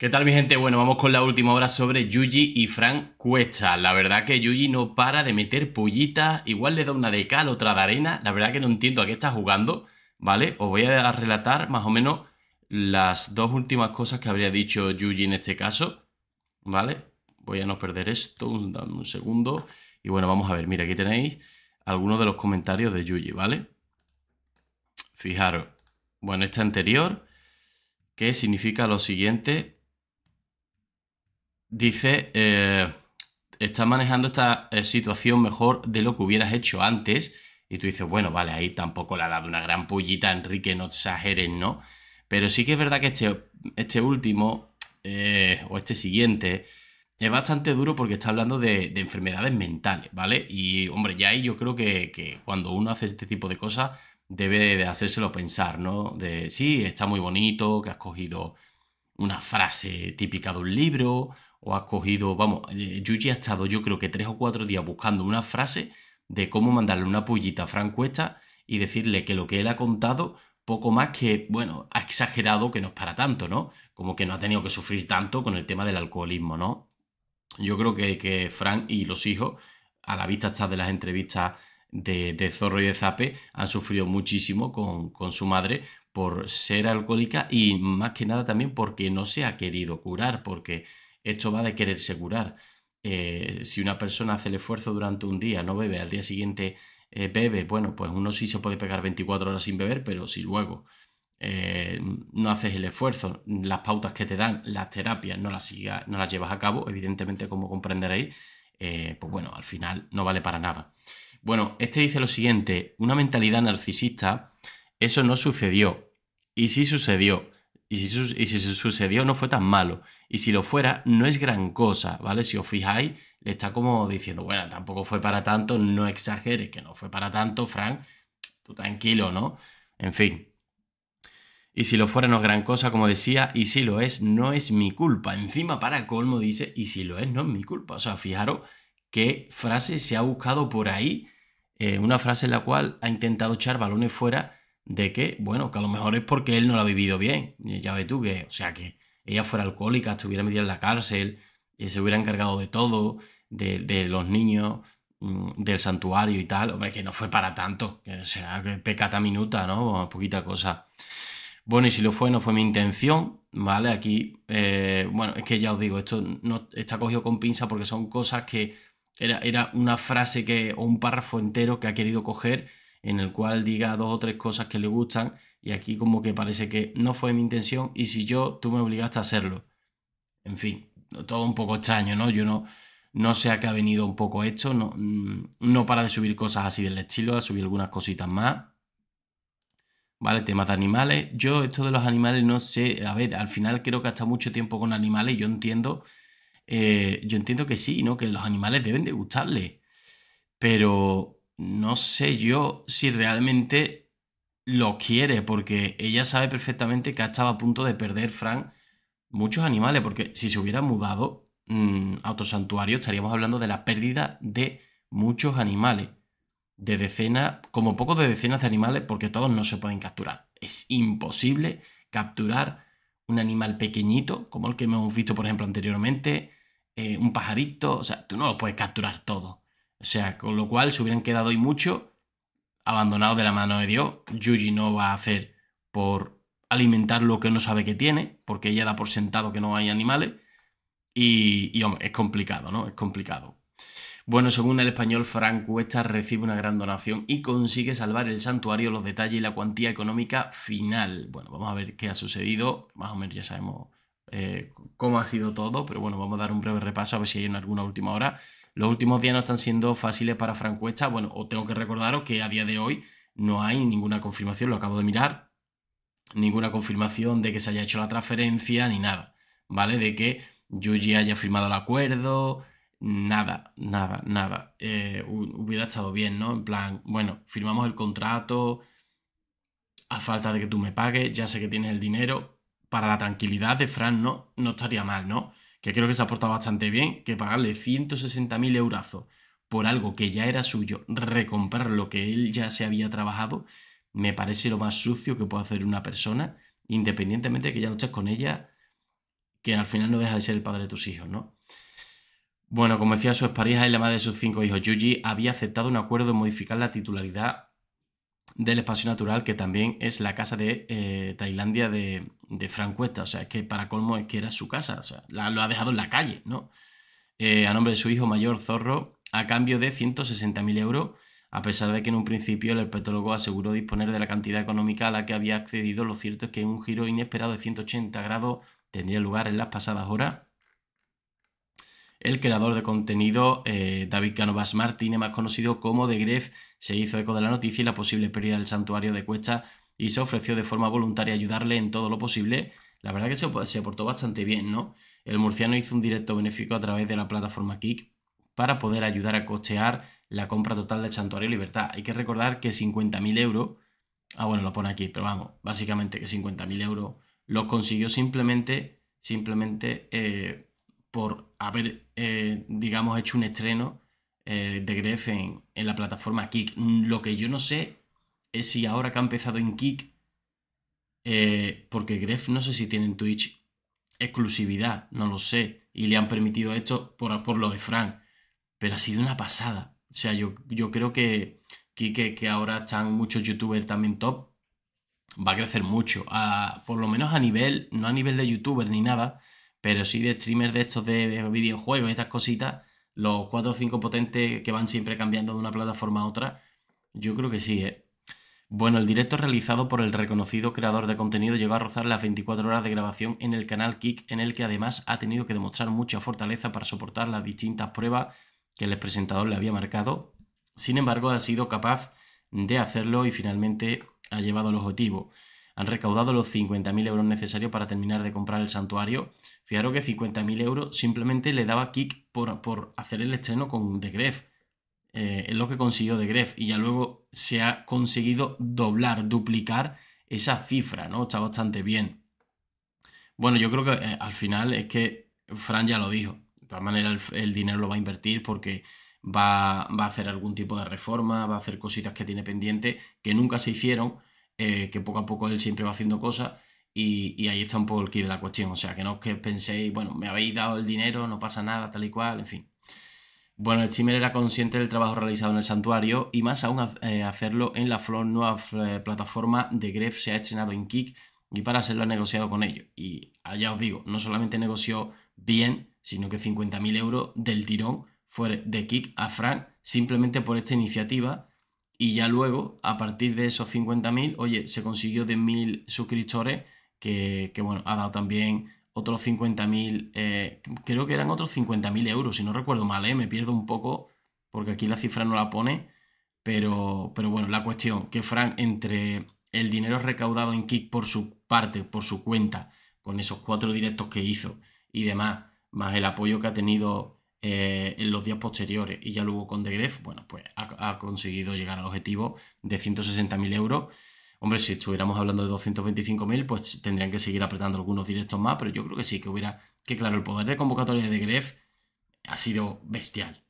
¿Qué tal mi gente? Bueno, vamos con la última hora sobre Yuji y Frank Cuesta. La verdad que Yuji no para de meter pollitas, igual le da una de cal, otra de arena. La verdad que no entiendo a qué está jugando, ¿vale? Os voy a relatar más o menos las dos últimas cosas que habría dicho Yuji en este caso, ¿vale? Voy a no perder esto, un, un segundo. Y bueno, vamos a ver, mira, aquí tenéis algunos de los comentarios de Yuji, ¿vale? Fijaros, bueno, este anterior, ¿Qué significa lo siguiente dice, eh, estás manejando esta eh, situación mejor de lo que hubieras hecho antes. Y tú dices, bueno, vale, ahí tampoco le ha dado una gran pullita, Enrique, no exageres, ¿no? Pero sí que es verdad que este, este último, eh, o este siguiente, es bastante duro porque está hablando de, enfermedades mentales, ¿vale? Y, hombre, ya ahí yo creo que, que cuando uno hace este tipo de cosas, debe de hacérselo pensar, ¿no? De, sí, está muy bonito, que has cogido una frase típica de un libro o ha cogido, vamos, eh, Yuji ha estado yo creo que tres o cuatro días buscando una frase de cómo mandarle una pollita a Frank Cuesta y decirle que lo que él ha contado poco más que, bueno, ha exagerado que no es para tanto, ¿no? Como que no ha tenido que sufrir tanto con el tema del alcoholismo, ¿no? Yo creo que, que Frank y los hijos, a la vista está de las entrevistas de, Zorro y de Zape, han sufrido muchísimo con, con su madre por ser alcohólica y más que nada también porque no se ha querido curar, porque esto va de quererse curar. Eh, si una persona hace el esfuerzo durante un día, no bebe, al día siguiente eh, bebe, bueno, pues uno sí se puede pegar 24 horas sin beber, pero si luego eh, no haces el esfuerzo, las pautas que te dan, las terapias, no las, siga, no las llevas a cabo, evidentemente, como comprenderéis, pues bueno, al final no vale para nada. Bueno, este dice lo siguiente, una mentalidad narcisista, eso no sucedió, y sí sucedió, y si, su sucedió no fue tan malo. Y si lo fuera, no es gran cosa, ¿vale? Si os fijáis, le está como diciendo, bueno, tampoco fue para tanto, no exageres, que no fue para tanto, Frank, tú tranquilo, ¿no? En fin. Y si lo fuera no es gran cosa, como decía, y si lo es, no es mi culpa. Encima, para colmo, dice, y si lo es, no es mi culpa. O sea, fijaros qué frase se ha buscado por ahí, eh, una frase en la cual ha intentado echar balones fuera de que, bueno, que a lo mejor es porque él no la ha vivido bien. Ya ves tú que, o sea, que ella fuera alcohólica, estuviera metida en la cárcel, y eh, se hubiera encargado de todo, de, los niños, mm, del santuario y tal. Hombre, que no fue para tanto. o sea, que pecata minuta, ¿no? Poquita cosa. Bueno, y si lo fue, no fue mi intención, ¿vale? Aquí, eh, bueno, es que ya os digo, esto no está cogido con pinza porque son cosas que era, era una frase que, o un párrafo entero que ha querido coger en el cual diga dos o tres cosas que le gustan y aquí como que parece que no fue mi intención y si yo, tú me obligaste a hacerlo. En fin, todo un poco extraño, ¿no? Yo no, no sé a qué ha venido un poco esto, no, mm, no para de subir cosas así del estilo, ha subir algunas cositas más. ¿Vale? Temas de animales. Yo esto de los animales no sé, a ver, al final creo que hasta mucho tiempo con animales, yo entiendo, eh, yo entiendo que sí, ¿no? Que los animales deben de gustarle. Pero no sé yo si realmente lo quiere, porque ella sabe perfectamente que ha estado a punto de perder, Frank, muchos animales, porque si se hubiera mudado mm, a otro santuario estaríamos hablando de la pérdida de muchos animales, de decenas, como poco de decenas de animales, porque todos no se pueden capturar. Es imposible capturar un animal pequeñito, como el que hemos visto, por ejemplo, anteriormente, eh, un pajarito, o sea, tú no lo puedes capturar todo. O sea, con lo cual se hubieran quedado y mucho abandonados de la mano de Dios. Yuji no va a hacer por alimentar lo que no sabe que tiene, porque ella da por sentado que no hay animales. Y, hombre, es complicado, ¿no? Es complicado. Bueno, según el español Frank Cuesta recibe una gran donación y consigue salvar el santuario, los detalles y la cuantía económica final. Bueno, vamos a ver qué ha sucedido. Más o menos ya sabemos eh, cómo ha sido todo, pero bueno, vamos a dar un breve repaso a ver si hay en alguna última hora los últimos días no están siendo fáciles para Cuesta, Bueno, os tengo que recordaros que a día de hoy no hay ninguna confirmación, lo acabo de mirar, ninguna confirmación de que se haya hecho la transferencia ni nada, ¿vale? De que Yuji haya firmado el acuerdo, nada, nada, nada. Eh, hubiera estado bien, ¿no? En plan, bueno, firmamos el contrato, a falta de que tú me pagues, ya sé que tienes el dinero, para la tranquilidad de Fran, ¿no? No estaría mal, ¿no? que creo que se ha portado bastante bien, que pagarle 160.000 eurazos por algo que ya era suyo, recomprar lo que él ya se había trabajado, me parece lo más sucio que puede hacer una persona, independientemente de que ya no estés con ella, que al final no deja de ser el padre de tus hijos, ¿no? Bueno, como decía su parejas y la madre de sus cinco hijos, Yuji había aceptado un acuerdo de modificar la titularidad del espacio natural, que también es la casa de eh, Tailandia de, de Frank Cuesta. O sea, que para colmo es que era su casa. O sea, lo ha dejado en la calle, ¿no? Eh, a nombre de su hijo mayor, Zorro, a cambio de 160.000 euros, a pesar de que en un principio el herpetólogo aseguró disponer de la cantidad económica a la que había accedido, lo cierto es que un giro inesperado de 180 grados tendría lugar en las pasadas horas el creador de contenido eh, David Canovas Martínez, más conocido como The Gref, se hizo eco de la noticia y la posible pérdida del santuario de Cuesta y se ofreció de forma voluntaria ayudarle en todo lo posible. La verdad que se, se portó bastante bien, ¿no? El murciano hizo un directo benéfico a través de la plataforma Kik para poder ayudar a costear la compra total del Santuario Libertad. Hay que recordar que 50.000 euros, ah bueno, lo pone aquí, pero vamos, básicamente que 50.000 euros los consiguió simplemente, simplemente eh, por haber, eh, digamos, hecho un estreno eh, de Gref en, la plataforma Kik. Lo que yo no sé es si ahora que ha empezado en Kik, eh, porque Gref no sé si tienen en Twitch exclusividad, no lo sé, y le han permitido esto por, los lo de Frank, pero ha sido una pasada. O sea, yo, yo creo que, que, que ahora están muchos youtubers también top, va a crecer mucho, por lo menos a nivel, no a nivel de youtuber ni nada, pero sí de streamers de estos de videojuegos, estas cositas, los 4 o 5 potentes que van siempre cambiando de una plataforma a otra, yo creo que sí, ¿eh? Bueno, el directo realizado por el reconocido creador de contenido llegó a rozar las 24 horas de grabación en el canal Kick, en el que además ha tenido que demostrar mucha fortaleza para soportar las distintas pruebas que el presentador le había marcado. Sin embargo, ha sido capaz de hacerlo y finalmente ha llevado el objetivo han recaudado los 50.000 euros necesarios para terminar de comprar el santuario. Fijaros que 50.000 euros simplemente le daba Kick por, hacer el estreno con The Gref. Eh, es lo que consiguió The Gref y ya luego se ha conseguido doblar, duplicar esa cifra, ¿no? Está bastante bien. Bueno, yo creo que eh, al final es que Fran ya lo dijo. De todas maneras, el, dinero lo va a invertir porque va, va, a hacer algún tipo de reforma, va a hacer cositas que tiene pendiente que nunca se hicieron eh, que poco a poco él siempre va haciendo cosas y, ahí está un poco el kit de la cuestión. O sea, que no que penséis, bueno, me habéis dado el dinero, no pasa nada, tal y cual, en fin. Bueno, el Steamer era consciente del trabajo realizado en el santuario y más aún eh, hacerlo en la flor nueva eh, plataforma de Gref se ha estrenado en Kik y para hacerlo ha negociado con ellos. Y allá os digo, no solamente negoció bien, sino que 50.000 euros del tirón fue de Kik a Frank simplemente por esta iniciativa y ya luego, a partir de esos 50.000, oye, se consiguió 10.000 suscriptores, que, que, bueno, ha dado también otros 50.000, eh, creo que eran otros 50.000 euros, si no recuerdo mal, eh, me pierdo un poco, porque aquí la cifra no la pone, pero, pero bueno, la cuestión, que Frank, entre el dinero recaudado en Kick por su parte, por su cuenta, con esos cuatro directos que hizo y demás, más el apoyo que ha tenido eh, en los días posteriores y ya luego con Degref, bueno, pues ha, conseguido llegar al objetivo de 160.000 euros. Hombre, si estuviéramos hablando de 225.000, pues tendrían que seguir apretando algunos directos más, pero yo creo que sí, que hubiera, que claro, el poder de convocatoria de Gref ha sido bestial.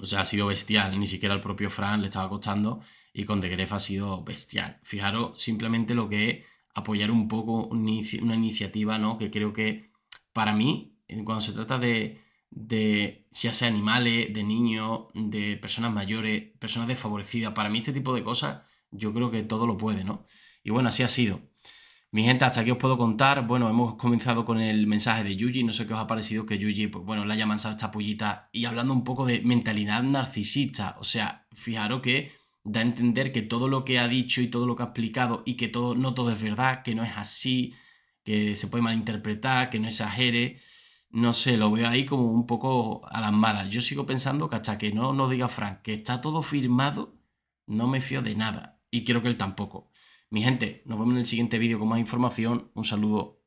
O sea, ha sido bestial, ni siquiera el propio Fran le estaba costando y con De Gref ha sido bestial. Fijaros simplemente lo que es apoyar un poco una iniciativa, ¿no? Que creo que para mí, cuando se trata de, de si hace animales, de niños, de personas mayores, personas desfavorecidas. Para mí este tipo de cosas yo creo que todo lo puede, ¿no? Y bueno, así ha sido. Mi gente, hasta aquí os puedo contar. Bueno, hemos comenzado con el mensaje de Yuji. No sé qué os ha parecido que Yuji, pues bueno, la haya hasta esta Y hablando un poco de mentalidad narcisista. O sea, fijaros que da a entender que todo lo que ha dicho y todo lo que ha explicado y que todo, no todo es verdad, que no es así, que se puede malinterpretar, que no exagere no sé, lo veo ahí como un poco a las malas. Yo sigo pensando que hasta que no nos diga Frank que está todo firmado, no me fío de nada. Y creo que él tampoco. Mi gente, nos vemos en el siguiente vídeo con más información. Un saludo.